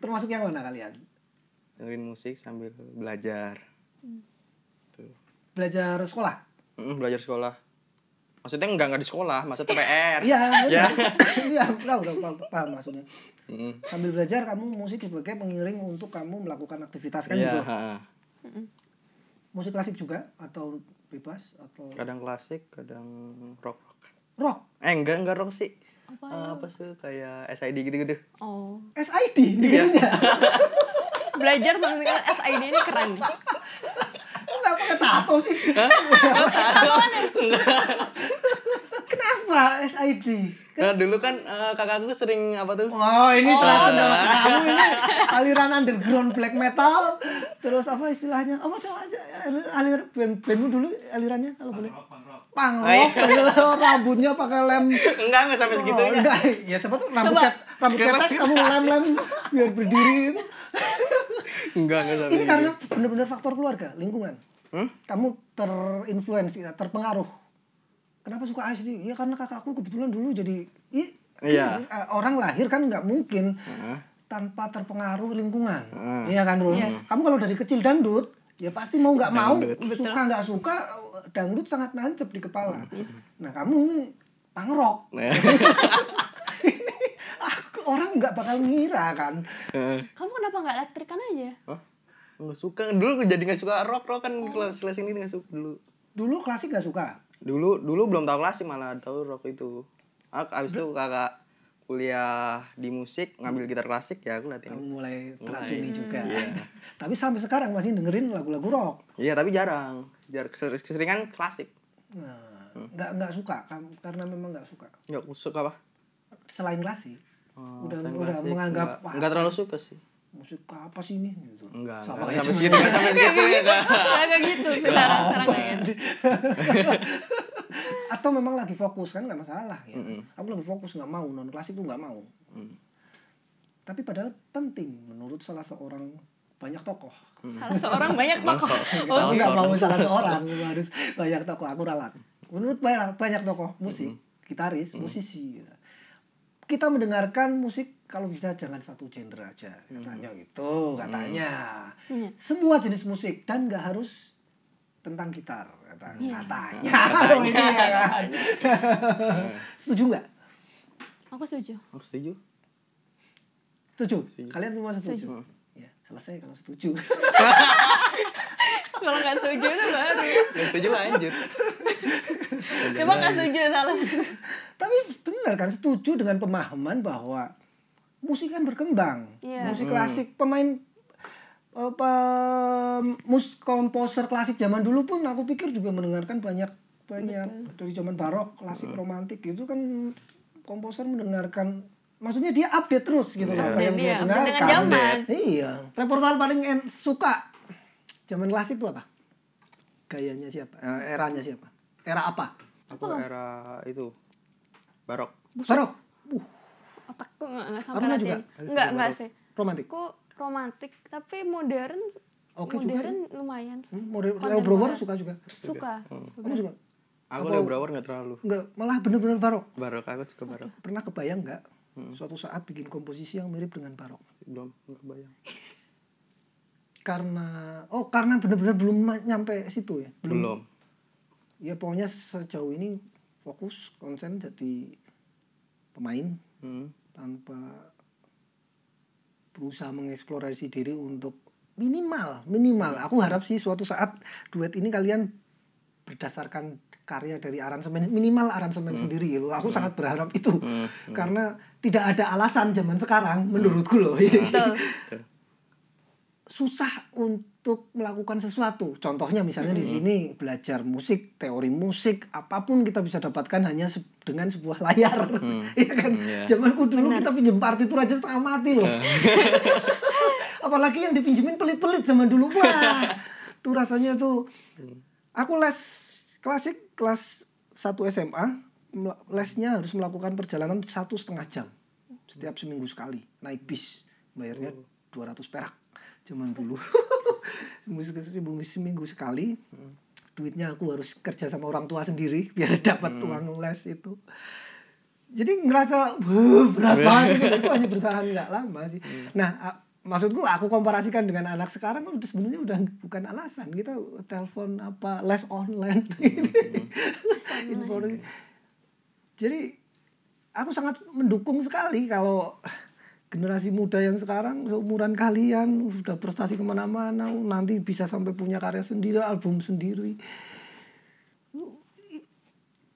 termasuk yang mana kalian dengerin musik sambil belajar hmm. Tuh. belajar sekolah mm, belajar sekolah maksudnya enggak enggak di sekolah maksudnya PR iya ya. iya iya tahu tahu paham maksudnya hmm. sambil belajar kamu musik sebagai pengiring untuk kamu melakukan aktivitas kan yeah. gitu hmm. musik klasik juga atau bebas atau kadang klasik kadang rock rock eh enggak enggak rock sih apa, uh, apa sih kayak SID gitu-gitu oh SID dengerinnya yeah. belajar sambil SID ini keren pakai tato sih? Kenapa SID? Kan nah, dulu kan uh, kakakku sering apa tuh? Oh, ini oh, terasa nama kamu ini aliran underground black metal. Terus apa istilahnya? Apa coba aja aliran band bandmu dulu alirannya kalau boleh. Pang rock, rambutnya pakai lem. Enggak, enggak sampai segitu Oh, enggak. Ya siapa tuh rambut ket, rambut ketek kamu lem-lem biar berdiri itu. enggak, enggak sampai. Ini karena benar-benar faktor keluarga, lingkungan. Hmm? Kamu terinfluensi, iya, terpengaruh. Kenapa suka HD? Ya karena kakakku kebetulan dulu jadi i, iya. uh, orang lahir kan nggak mungkin uh tanpa terpengaruh lingkungan. uh Iya kan, Rum? Yeah. Kamu kalau dari kecil dangdut, ya pasti mau nggak mau, dangdut. suka nggak suka dangdut sangat nancep di kepala. uh Nah, kamu pangrok. aku orang nggak bakal ngira kan. Kamu kenapa nggak elektrikan aja? Huh? Gak suka dulu jadi gak suka rock rock kan oh. kelas ini nggak suka dulu dulu klasik gak suka dulu dulu belum tau klasik malah tau rock itu aku ah, abis itu kakak kuliah di musik ngambil hmm. gitar klasik ya aku latihan mulai teracuni mulai. juga yeah. tapi sampai sekarang masih dengerin lagu-lagu rock iya yeah, tapi jarang jar keseringan klasik nah, hmm. nggak nggak suka karena memang nggak suka nggak suka apa selain klasik oh, udah udah klasik, menganggap nggak, nggak terlalu kan suka sih musik apa sih ini gitu. Enggak, sama enggak, sampai segitu, enggak sampai gitu. segitu enggak. Ya, gitu, sekarang sekarang ya. Atau memang lagi fokus kan nggak masalah ya. Aku lagi fokus nggak mau non klasik tuh nggak mau. Mm. Tapi padahal penting menurut salah seorang banyak tokoh. Mm. Salah seorang banyak tokoh. Oh, enggak mau salah seorang, harus banyak tokoh. Aku ralat. Menurut banyak, banyak tokoh musik, mm -hmm. gitaris, mm -hmm. musisi. Gitu kita mendengarkan musik kalau bisa jangan satu genre aja katanya hmm. gitu katanya hmm. Iya. semua jenis musik dan nggak harus tentang gitar katanya yeah. katanya, setuju nggak aku setuju aku setuju setuju, kalian semua setuju, setuju. Hmm. ya selesai kalau setuju kalau nggak setuju baru setuju lanjut Coba nggak setuju salah Tapi benar kan setuju dengan pemahaman bahwa musik kan berkembang. Yeah. Musik hmm. klasik pemain apa eh, mus komposer klasik zaman dulu pun aku pikir juga mendengarkan banyak banyak Betul. dari zaman barok, klasik, hmm. romantik itu kan komposer mendengarkan maksudnya dia update terus gitu yeah. Iya. apa yang dia dengarkan. Zaman. Iya. Repertoar paling en suka zaman klasik itu apa? Gayanya siapa? Eh, eranya siapa? Era apa? aku Apa? era itu barok Busuk. barok uh. otakku nggak sampai Aruna juga ya? nggak nggak sih romantik aku romantik tapi modern Oke okay modern ya? lumayan hmm, modern Leo Brower suka juga suka hmm. kamu suka aku Leo Brower gak terlalu nggak malah bener-bener barok barok aku suka barok okay. pernah kebayang gak hmm. suatu saat bikin komposisi yang mirip dengan barok belum gak kebayang karena oh karena benar-benar belum nyampe situ ya belum, belum ya pokoknya sejauh ini fokus konsen jadi pemain hmm. tanpa berusaha mengeksplorasi diri untuk minimal minimal aku harap sih suatu saat duet ini kalian berdasarkan karya dari aransemen minimal aransemen hmm. sendiri loh. Gitu. Aku hmm. sangat berharap itu hmm. Hmm. karena tidak ada alasan zaman sekarang menurutku loh. Hmm. Susah untuk untuk melakukan sesuatu. Contohnya misalnya mm -hmm. di sini belajar musik, teori musik, apapun kita bisa dapatkan hanya se dengan sebuah layar. Mm. kan? Mm, yeah. dulu Benar. kita pinjam partitur aja setengah mati loh. Hmm. Apalagi yang dipinjemin pelit-pelit zaman dulu wah. tuh rasanya tuh aku les klasik kelas 1 SMA lesnya harus melakukan perjalanan satu setengah jam setiap seminggu sekali naik bis bayarnya 200 hmm. perak cuman dulu musik seribu seminggu sekali hmm. duitnya aku harus kerja sama orang tua sendiri biar dapat hmm. uang les itu jadi ngerasa berat banget itu, itu hanya bertahan nggak lama sih hmm. nah maksudku aku komparasikan dengan anak sekarang kan udah sebenarnya udah bukan alasan kita telepon apa les online gitu. hmm. hmm. jadi aku sangat mendukung sekali kalau generasi muda yang sekarang seumuran kalian sudah prestasi kemana-mana nanti bisa sampai punya karya sendiri album sendiri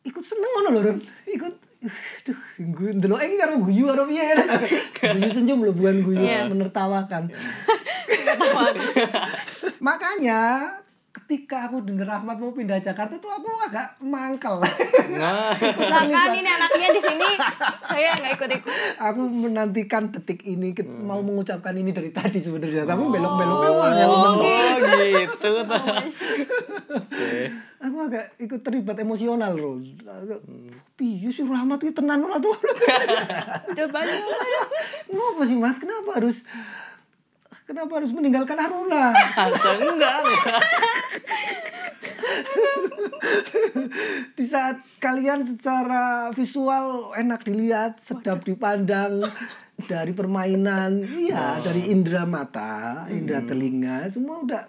ikut seneng mana loh ikut aduh gue dulu ini karena guyu juga piye ya gue senyum loh bukan guyu iya. menertawakan iya. makanya ketika aku dengar Ahmad mau pindah Jakarta tuh aku agak mangkel. Nah, kan ini anaknya di sini saya nggak ikut ikut. Aku menantikan detik ini hmm. mau mengucapkan ini dari tadi sebenarnya, tapi belok belok-belok memang yang Oh, oh gitu. Oh, okay. Aku agak ikut terlibat emosional loh. Hmm. Piyu si Rahmat itu ya tenan lah tuh. Coba. apa sih Mat? Kenapa harus kenapa harus meninggalkan Asal enggak. di saat kalian secara visual enak dilihat, sedap dipandang dari permainan, iya oh. dari indera mata, indera hmm. telinga, semua udah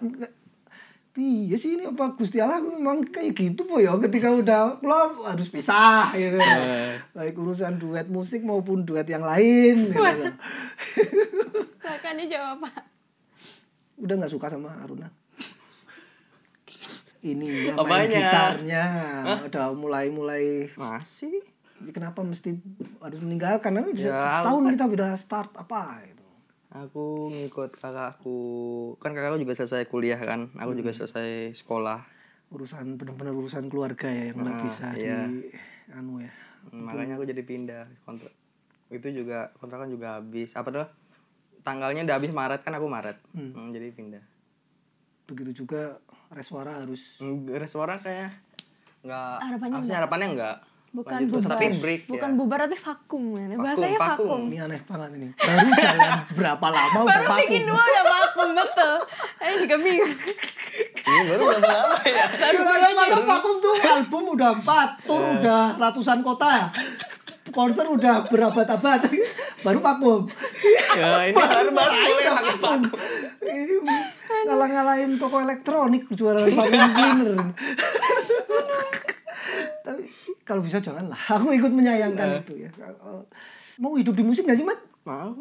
Iya sih ini apa Gusti Allah memang kayak gitu po ya ketika udah klop harus pisah gitu. Eh. Baik urusan duet musik maupun duet yang lain gitu. Silakan jawab Pak. Udah nggak suka sama Aruna. Ini ya, main gitarnya Hah? udah mulai-mulai masih. Kenapa mesti harus meninggalkan? Karena bisa ya, setahun apa? kita udah start apa itu. Aku ngikut kakakku. Kan kakakku juga selesai kuliah kan. Aku hmm. juga selesai sekolah. Urusan benar-benar urusan keluarga ya yang nggak nah, bisa iya. di anu ya. Makanya aku jadi pindah kontrak. Itu juga kontrakan juga habis. Apa tuh? tanggalnya udah habis Maret kan aku Maret hmm. Hmm, jadi pindah begitu juga reswara harus reswara kayak nggak harapannya apa harapannya nggak bukan Lanjut bubar tapi break bukan ya. bubar tapi vakum ya. vakum, bahasanya vakum. vakum ini aneh banget ini baru jalan berapa lama baru udah vakum. bikin dua udah vakum betul eh juga bingung ini baru berapa lama ya baru baru vakum tuh album udah empat tour eh. udah ratusan kota ya. konser udah berabad-abad baru vakum ya, ini baru baru mulai lagi vakum ngalah ngalahin toko elektronik jualan vakum cleaner tapi kalau bisa lah aku ikut menyayangkan nah. itu ya mau hidup di musik gak sih mat mau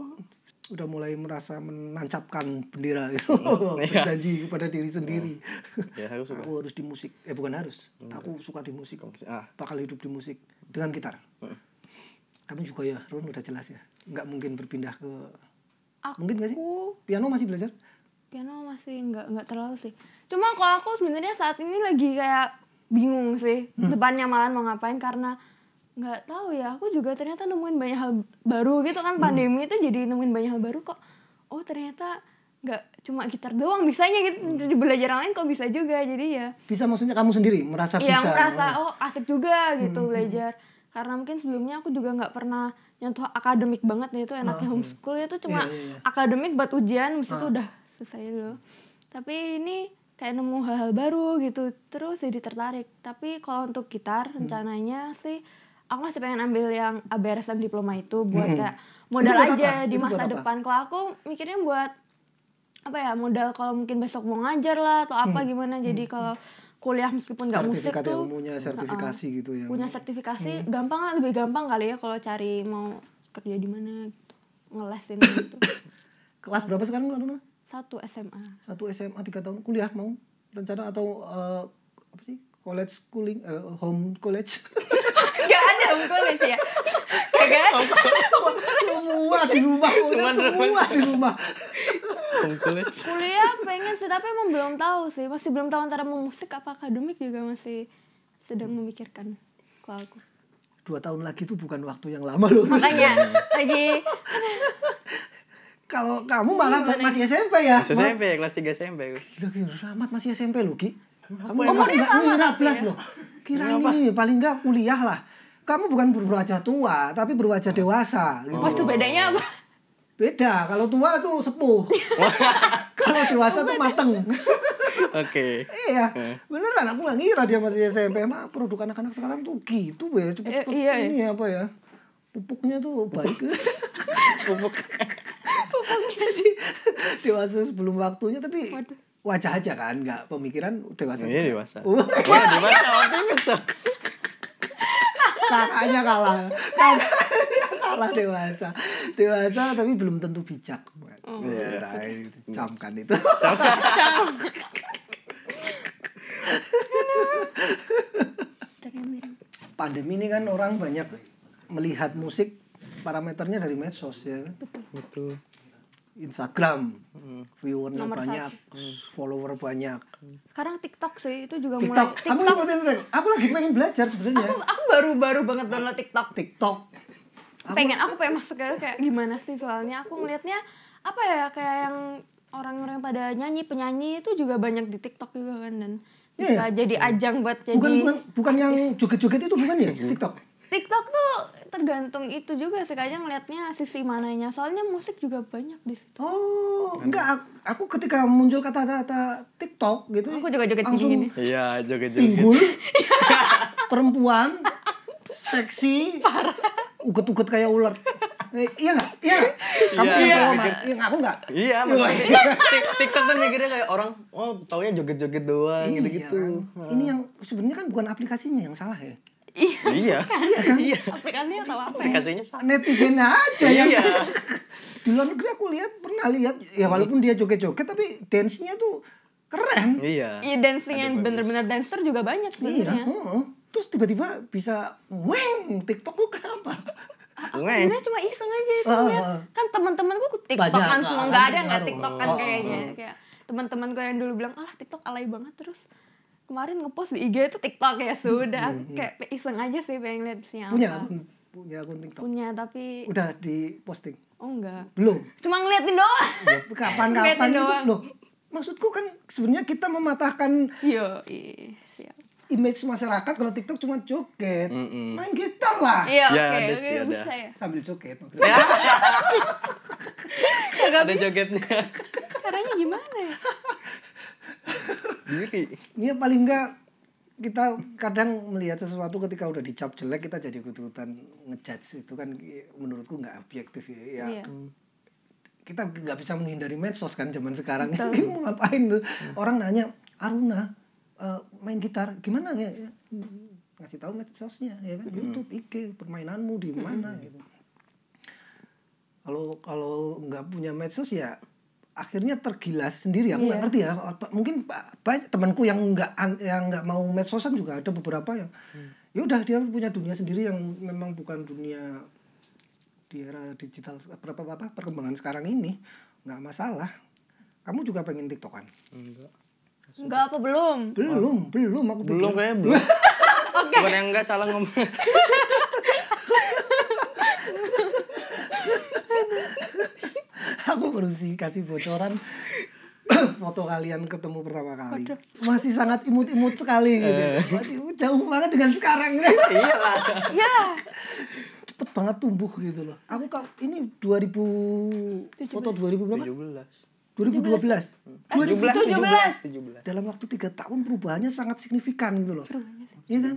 udah mulai merasa menancapkan bendera hmm, itu iya. berjanji kepada diri sendiri hmm. ya, aku, suka. aku harus di musik eh bukan harus hmm. aku suka di musik ah. bakal hidup di musik dengan gitar kamu juga ya Ron udah jelas ya nggak mungkin berpindah ke aku mungkin nggak sih piano masih belajar piano masih nggak nggak terlalu sih cuma kalau aku sebenarnya saat ini lagi kayak bingung sih hmm. depannya malah mau ngapain karena nggak tahu ya aku juga ternyata nemuin banyak hal baru gitu kan hmm. pandemi hmm. itu jadi nemuin banyak hal baru kok oh ternyata nggak cuma gitar doang bisanya gitu hmm. di belajar lain kok bisa juga jadi ya bisa maksudnya kamu sendiri merasa ya, bisa merasa oh asik juga gitu hmm. hmm belajar hmm karena mungkin sebelumnya aku juga nggak pernah nyentuh akademik banget nih ya, itu enaknya hmm. Nah, homeschool itu iya, cuma yeah, yeah, yeah. akademik buat ujian mesti itu hmm. udah selesai dulu tapi ini kayak nemu hal-hal baru gitu terus jadi tertarik tapi kalau untuk gitar hmm. rencananya sih aku masih pengen ambil yang ABRSM diploma itu buat hmm. kayak modal itu aja di masa masa depan kalau aku mikirnya buat apa ya modal kalau mungkin besok mau ngajar lah atau apa hmm. gimana jadi hmm. kalau kuliah meskipun nggak musik ya, tuh ilmunya sertifikasi uh, gitu ya punya sertifikasi hmm. gampang lebih gampang kali ya kalau cari mau kerja di mana gitu ngelesin gitu kelas berapa sekarang lu satu SMA satu SMA tiga tahun kuliah mau rencana atau uh, apa sih college schooling uh, home college Gak ada ungkulnya sih ya. Kagak ada. Semua di rumah, semua, semua di rumah. Kuliah pengen sih, tapi emang belum tahu sih. Masih belum tahu antara mau musik apa akademik juga masih sedang memikirkan kalau aku. Dua tahun lagi tuh bukan waktu yang lama loh. Makanya lagi kalau kamu malah hmm, masih SMP ya? Masih SMP, kelas 3 SMP. Gila, gila, masih SMP loh, Ki. Kamu oh, emang enggak ngira plus loh kira Kenapa? ini paling enggak kuliah lah kamu bukan berwajah tua tapi berwajah dewasa gitu. Waduh bedanya apa? Beda. Kalau tua tuh sepuh. Kalau dewasa tuh mateng. Oke. Okay. iya. bener eh. Beneran aku gak ngira dia masih SMP. Emang produk anak-anak sekarang tuh gitu ya. Cepet-cepet e, iya, ini apa ya? Pupuknya tuh baik. Pupuk. Pupuknya jadi dewasa sebelum waktunya tapi Waduh wajah aja kan nggak pemikiran dewasa wah iya, dewasa wah iya, dewasa optimis iya, kakaknya kalah kakaknya kalah dewasa dewasa tapi belum tentu bijak buat oh. yeah. Hmm. camkan itu pandemi ini kan orang banyak melihat musik parameternya dari medsos ya kan? betul betul Instagram hmm. viewernya Nomor banyak satu. follower banyak hmm. sekarang TikTok sih itu juga TikTok. mulai TikTok aku, aku lagi pengen belajar sebenarnya aku, baru baru banget download TikTok TikTok pengen aku pengen masuk ke kayak gimana sih soalnya aku ngelihatnya apa ya kayak yang orang-orang pada nyanyi penyanyi itu juga banyak di TikTok juga kan dan bisa yeah. jadi ajang buat jadi bukan bukan, bukan yang joget-joget itu bukan ya iya. TikTok TikTok tuh tergantung itu juga sih kayaknya ngeliatnya sisi mananya soalnya musik juga banyak di situ oh enggak aku ketika muncul kata-kata TikTok gitu aku juga joget langsung gini iya joget joget pinggul perempuan seksi parah uget-uget kayak ular eh, iya, iya nggak iya kamu iya, iya aku nggak iya maksudnya TikTok kan mikirnya kayak orang oh taunya joget-joget doang iya gitu-gitu kan? ini yang sebenarnya kan bukan aplikasinya yang salah ya Iya. Iya. iya. Kan? Iya. atau apa? Aplikasinya Netizen aja ya. iya. di luar negeri aku lihat pernah lihat ya walaupun dia joget-joget tapi dance-nya tuh keren. Iya. Iya dancing yang bener-bener dancer juga banyak sebenarnya. Iya. Terus tiba-tiba bisa weng TikTok lu kenapa? Sebenernya cuma iseng aja itu uh, kan teman teman TikTok TikTokan semua gak ada TikTok TikTokan kayaknya kayak teman-teman gue yang dulu bilang ah TikTok alay banget terus kemarin ngepost di IG itu TikTok ya sudah hmm, hmm, hmm, kayak iseng aja sih pengen lihat siapa. punya punya akun TikTok punya tapi udah di posting oh enggak belum cuma ngeliatin doang ya, kapan kapan itu? doang. loh maksudku kan sebenarnya kita mematahkan yo siap image masyarakat kalau TikTok cuma joget mm -mm. main gitar lah iya ya, oke okay, ya, okay, bisa ya sambil joget ya. ada jogetnya caranya gimana ya sendiri ya paling enggak kita kadang melihat sesuatu ketika udah dicap jelek kita jadi kututan ikutan ngejudge itu kan menurutku nggak objektif ya, ya iya. kita nggak bisa menghindari medsos kan zaman sekarang ini mau ngapain tuh orang nanya Aruna uh, main gitar gimana ya? ya ngasih tahu medsosnya ya kan YouTube IG permainanmu di mana gitu kalau kalau nggak punya medsos ya akhirnya tergilas sendiri aku nggak yeah. ngerti ya mungkin banyak temanku yang nggak yang nggak mau medsosan juga ada beberapa yang hmm. ya udah dia punya dunia sendiri yang memang bukan dunia di era digital berapa apa perkembangan sekarang ini nggak masalah kamu juga pengen tiktokan enggak enggak apa belum belum belum aku belum kayak kayaknya belum okay. bukan yang enggak salah ngomong aku baru sih kasih bocoran foto kalian ketemu pertama kali Aduh. masih sangat imut-imut sekali eh. gitu masih jauh banget dengan sekarang iya lah cepet banget tumbuh gitu loh aku ini 2000 17. foto 2000 berapa dua belas dua ribu 17. Eh, belas dalam waktu tiga tahun perubahannya sangat signifikan gitu loh Iya kan?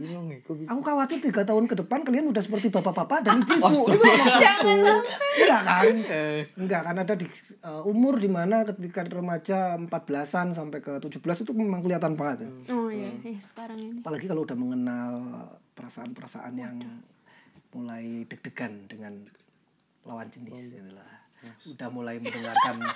Aku khawatir tiga tahun ke depan kalian udah seperti bapak-bapak dan ibu-ibu. Itu jangan Enggak kan? Eh. Enggak kan ada di uh, umur dimana ketika remaja 14-an sampai ke 17 itu memang kelihatan banget ya. Hmm. Oh iya, hmm. eh, sekarang ini. Apalagi kalau udah mengenal perasaan-perasaan yang mulai deg-degan dengan lawan jenis. Oh, Udah mulai mendengarkan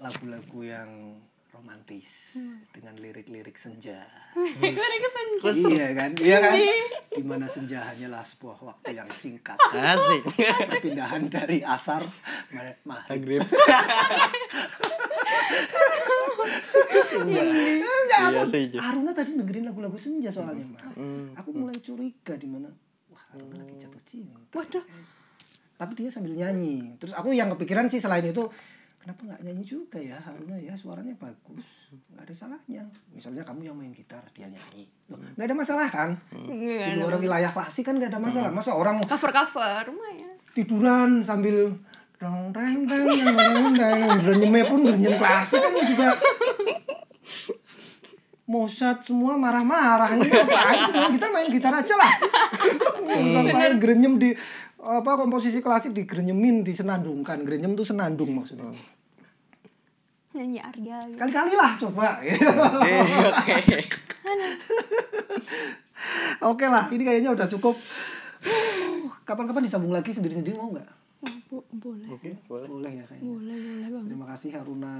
lagu-lagu yang romantis hmm. dengan lirik-lirik senja. Lirik senja. Iya kan? Iya kan? Iya. di mana senja hanyalah sebuah waktu yang singkat. Asik. Perpindahan dari asar maghrib. senja. Senja. aku, iya, iya Aruna tadi dengerin lagu-lagu senja soalnya, hmm. Hmm. Aku mulai curiga di mana wah Aruna lagi jatuh cinta. Waduh. Tapi dia sambil nyanyi. Terus aku yang kepikiran sih selain itu kenapa nggak nyanyi juga ya Haruna ya suaranya bagus nggak ada salahnya misalnya kamu yang main gitar dia nyanyi hmm. nggak ada masalah kan hmm. di luar wilayah klasik kan nggak ada masalah hmm. masa orang cover cover lumayan tiduran sambil dong reng reng reng reng bernyemnya pun bernyem klasik kan juga Mozart semua marah-marah ini apa? main gitar main gitar aja lah sampai grenyem di apa komposisi klasik digrenyemin, disenandungkan. Grenyem itu senandung maksudnya. Nyanyi Arya. Gitu. Sekali-kali lah coba. Oke, oke. Oke lah, ini kayaknya udah cukup. Uh, kapan-kapan disambung lagi sendiri-sendiri mau nggak? boleh. Oke, boleh. Boleh ya kayaknya. Boleh, boleh Terima kasih Haruna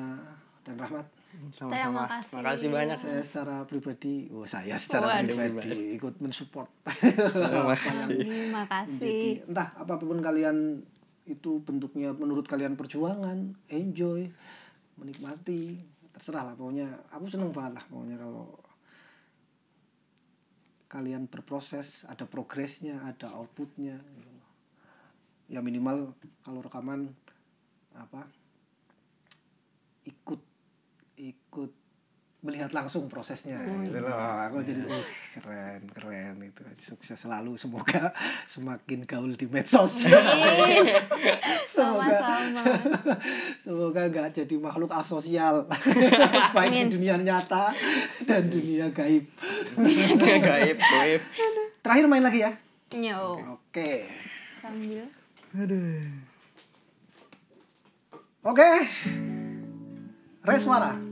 dan Rahmat. Sama -sama. Saya makasih. banyak. Saya secara pribadi, oh saya secara oh, pribadi ikut mensupport. makasih. makasih. Jadi, entah apapun kalian itu bentuknya menurut kalian perjuangan, enjoy, menikmati, terserah lah pokoknya. Aku seneng banget lah pokoknya kalau kalian berproses, ada progresnya, ada outputnya. Gitu ya minimal kalau rekaman apa ikut ikut melihat langsung prosesnya mm. gitu loh aku yeah. jadi uh, keren keren itu sukses selalu semoga semakin gaul di medsos semoga Sama-sama. semoga nggak jadi makhluk asosial baik Amin. di dunia nyata dan dunia gaib dunia gaib gaib terakhir main lagi ya oke okay. sambil aduh oke okay. Reswara